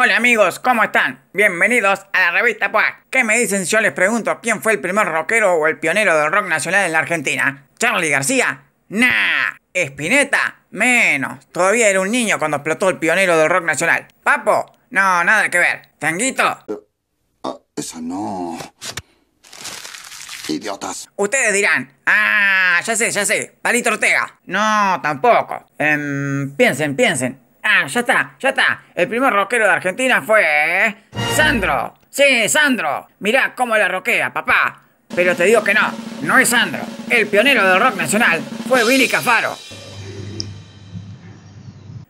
Hola amigos, ¿cómo están? Bienvenidos a la revista Puac. ¿Qué me dicen si yo les pregunto quién fue el primer rockero o el pionero del rock nacional en la Argentina? ¿Charlie García? Nah. ¿Espineta? Menos. Todavía era un niño cuando explotó el pionero del rock nacional. ¿Papo? No, nada que ver. ¿Tanguito? Eh, ah, eso no. Idiotas. Ustedes dirán, ah, ya sé, ya sé, Palito Ortega. No, tampoco. Um, piensen, piensen. Ah, ya está, ya está. El primer rockero de Argentina fue... ¿eh? Sandro. Sí, Sandro. Mirá cómo la roquea, papá. Pero te digo que no, no es Sandro. El pionero del rock nacional fue Billy Cafaro.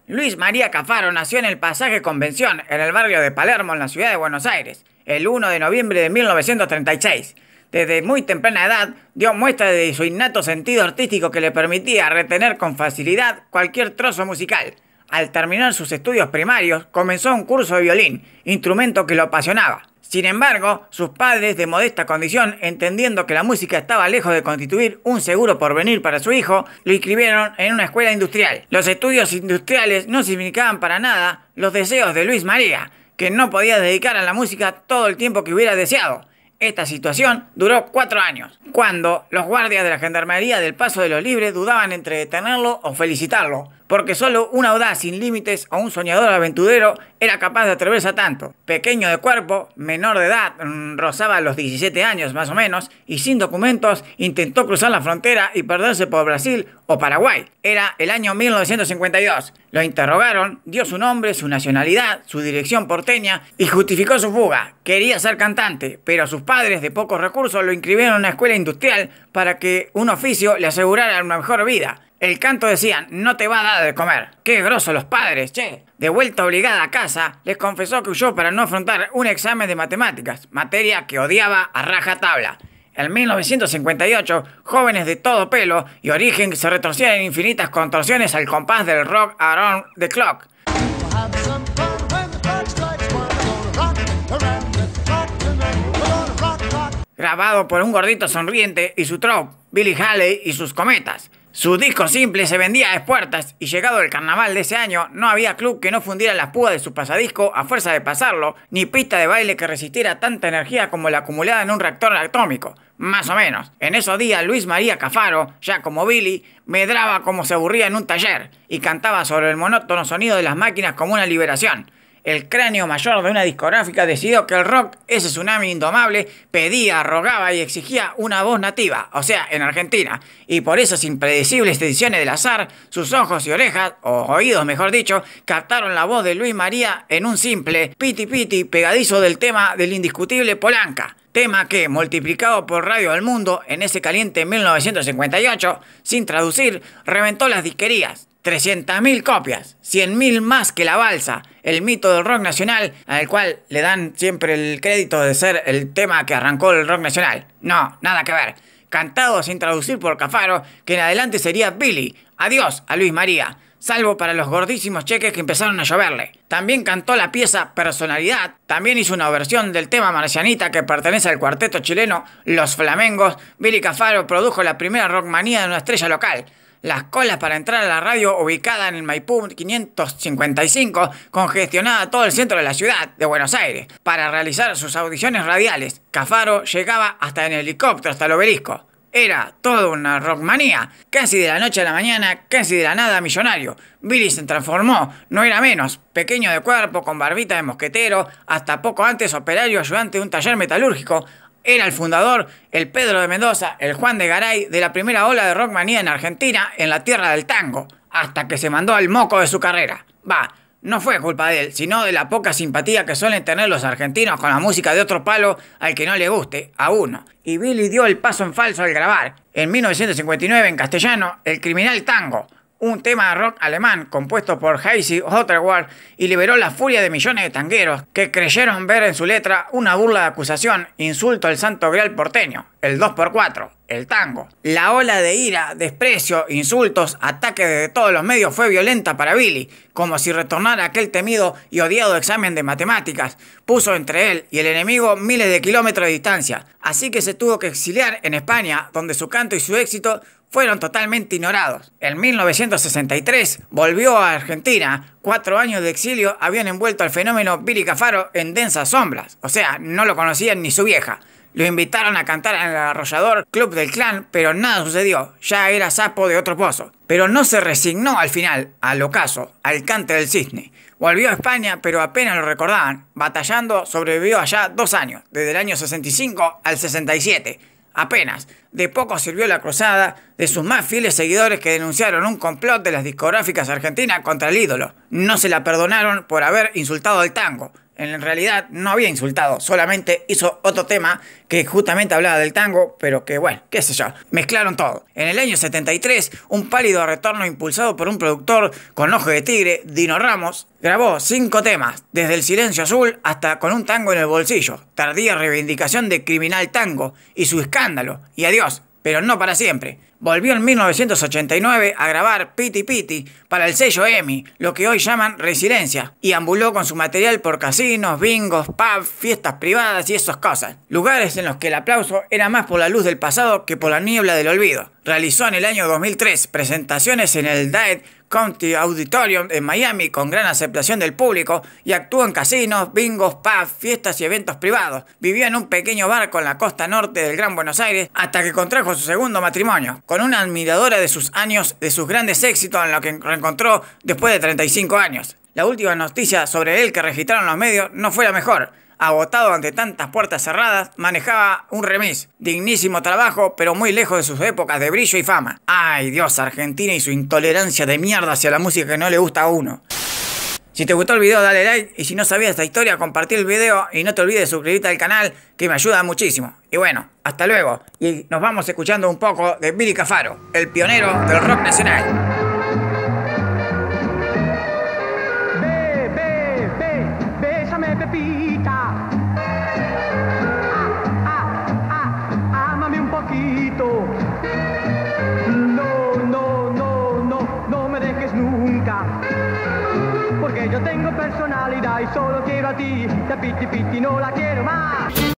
Luis María Cafaro nació en el Pasaje Convención, en el barrio de Palermo, en la ciudad de Buenos Aires, el 1 de noviembre de 1936. Desde muy temprana edad dio muestra de su innato sentido artístico que le permitía retener con facilidad cualquier trozo musical al terminar sus estudios primarios, comenzó un curso de violín, instrumento que lo apasionaba. Sin embargo, sus padres, de modesta condición, entendiendo que la música estaba lejos de constituir un seguro porvenir para su hijo, lo inscribieron en una escuela industrial. Los estudios industriales no significaban para nada los deseos de Luis María, que no podía dedicar a la música todo el tiempo que hubiera deseado. Esta situación duró cuatro años, cuando los guardias de la Gendarmería del Paso de los Libres dudaban entre detenerlo o felicitarlo, porque solo un audaz sin límites o un soñador aventurero era capaz de atreverse a tanto. Pequeño de cuerpo, menor de edad, mm, rozaba los 17 años más o menos, y sin documentos intentó cruzar la frontera y perderse por Brasil o Paraguay. Era el año 1952. Lo interrogaron, dio su nombre, su nacionalidad, su dirección porteña y justificó su fuga. Quería ser cantante, pero sus padres de pocos recursos lo inscribieron en una escuela industrial para que un oficio le asegurara una mejor vida. El canto decía, no te va a dar de comer. Qué grosos los padres, che. De vuelta obligada a casa, les confesó que huyó para no afrontar un examen de matemáticas, materia que odiaba a raja tabla. En 1958, jóvenes de todo pelo y origen se retorcían en infinitas contorsiones al compás del rock around the clock. Grabado por un gordito sonriente y su trope, Billy Haley y sus cometas. Su disco simple se vendía a espuertas y llegado el carnaval de ese año no había club que no fundiera las púas de su pasadisco a fuerza de pasarlo, ni pista de baile que resistiera tanta energía como la acumulada en un reactor atómico. Más o menos. En esos días Luis María Cafaro, ya como Billy, medraba como se aburría en un taller y cantaba sobre el monótono sonido de las máquinas como una liberación el cráneo mayor de una discográfica decidió que el rock, ese tsunami indomable, pedía, rogaba y exigía una voz nativa, o sea, en Argentina, y por esas impredecibles decisiones del azar, sus ojos y orejas, o oídos mejor dicho, captaron la voz de Luis María en un simple piti piti pegadizo del tema del indiscutible Polanca. Tema que, multiplicado por Radio del Mundo en ese caliente 1958, sin traducir, reventó las disquerías. 300.000 copias, 100.000 más que la balsa, el mito del rock nacional, al cual le dan siempre el crédito de ser el tema que arrancó el rock nacional. No, nada que ver. Cantado sin traducir por Cafaro, que en adelante sería Billy. Adiós a Luis María salvo para los gordísimos cheques que empezaron a lloverle. También cantó la pieza Personalidad, también hizo una versión del tema Marcianita que pertenece al cuarteto chileno Los Flamengos, Billy Cafaro produjo la primera rockmanía de una estrella local. Las colas para entrar a la radio ubicada en el Maipú 555 congestionada todo el centro de la ciudad de Buenos Aires para realizar sus audiciones radiales. Cafaro llegaba hasta en helicóptero hasta el obelisco. Era toda una rockmanía, casi de la noche a la mañana, casi de la nada millonario. Billy se transformó, no era menos, pequeño de cuerpo, con barbita de mosquetero, hasta poco antes operario ayudante de un taller metalúrgico, era el fundador, el Pedro de Mendoza, el Juan de Garay, de la primera ola de rockmanía en Argentina, en la tierra del tango, hasta que se mandó al moco de su carrera. Va, no fue culpa de él, sino de la poca simpatía que suelen tener los argentinos con la música de otro palo al que no le guste, a uno. Y Billy dio el paso en falso al grabar, en 1959 en castellano, El Criminal Tango, un tema de rock alemán compuesto por Heisi Otterwald y liberó la furia de millones de tangueros que creyeron ver en su letra una burla de acusación, insulto al santo grial porteño, el 2x4, el tango. La ola de ira, desprecio, insultos, ataques de todos los medios fue violenta para Billy, como si retornara aquel temido y odiado examen de matemáticas. Puso entre él y el enemigo miles de kilómetros de distancia, así que se tuvo que exiliar en España, donde su canto y su éxito fueron totalmente ignorados. En 1963 volvió a Argentina. Cuatro años de exilio habían envuelto al fenómeno Billy Cafaro en densas sombras. O sea, no lo conocían ni su vieja. Lo invitaron a cantar en el arrollador Club del Clan, pero nada sucedió. Ya era sapo de otro pozo. Pero no se resignó al final, al ocaso, al cante del cisne. Volvió a España, pero apenas lo recordaban. Batallando, sobrevivió allá dos años, desde el año 65 al 67 Apenas, de poco sirvió la cruzada de sus más fieles seguidores que denunciaron un complot de las discográficas argentinas contra el ídolo. No se la perdonaron por haber insultado al tango en realidad no había insultado, solamente hizo otro tema que justamente hablaba del tango, pero que bueno, qué sé yo, mezclaron todo. En el año 73, un pálido retorno impulsado por un productor con ojo de tigre, Dino Ramos, grabó cinco temas, desde El Silencio Azul hasta Con un tango en el bolsillo, tardía reivindicación de Criminal Tango y su escándalo, y adiós, pero no para siempre volvió en 1989 a grabar Piti Piti para el sello EMI, lo que hoy llaman Residencia, y ambuló con su material por casinos, bingos, pubs, fiestas privadas y esas cosas, lugares en los que el aplauso era más por la luz del pasado que por la niebla del olvido realizó en el año 2003 presentaciones en el Dade County Auditorium en Miami con gran aceptación del público y actuó en casinos, bingos, pubs, fiestas y eventos privados. Vivió en un pequeño barco en la costa norte del Gran Buenos Aires hasta que contrajo su segundo matrimonio, con una admiradora de sus años, de sus grandes éxitos en lo que reencontró después de 35 años. La última noticia sobre él que registraron los medios no fue la mejor agotado ante tantas puertas cerradas, manejaba un remis. Dignísimo trabajo, pero muy lejos de sus épocas de brillo y fama. Ay Dios, Argentina y su intolerancia de mierda hacia la música que no le gusta a uno. Si te gustó el video dale like y si no sabías esta historia compartí el video y no te olvides de suscribirte al canal que me ayuda muchísimo. Y bueno, hasta luego y nos vamos escuchando un poco de Billy Cafaro, el pionero del rock nacional. que yo tengo personalità, y solo quiero a ti. Te pitti piti no la quiero más.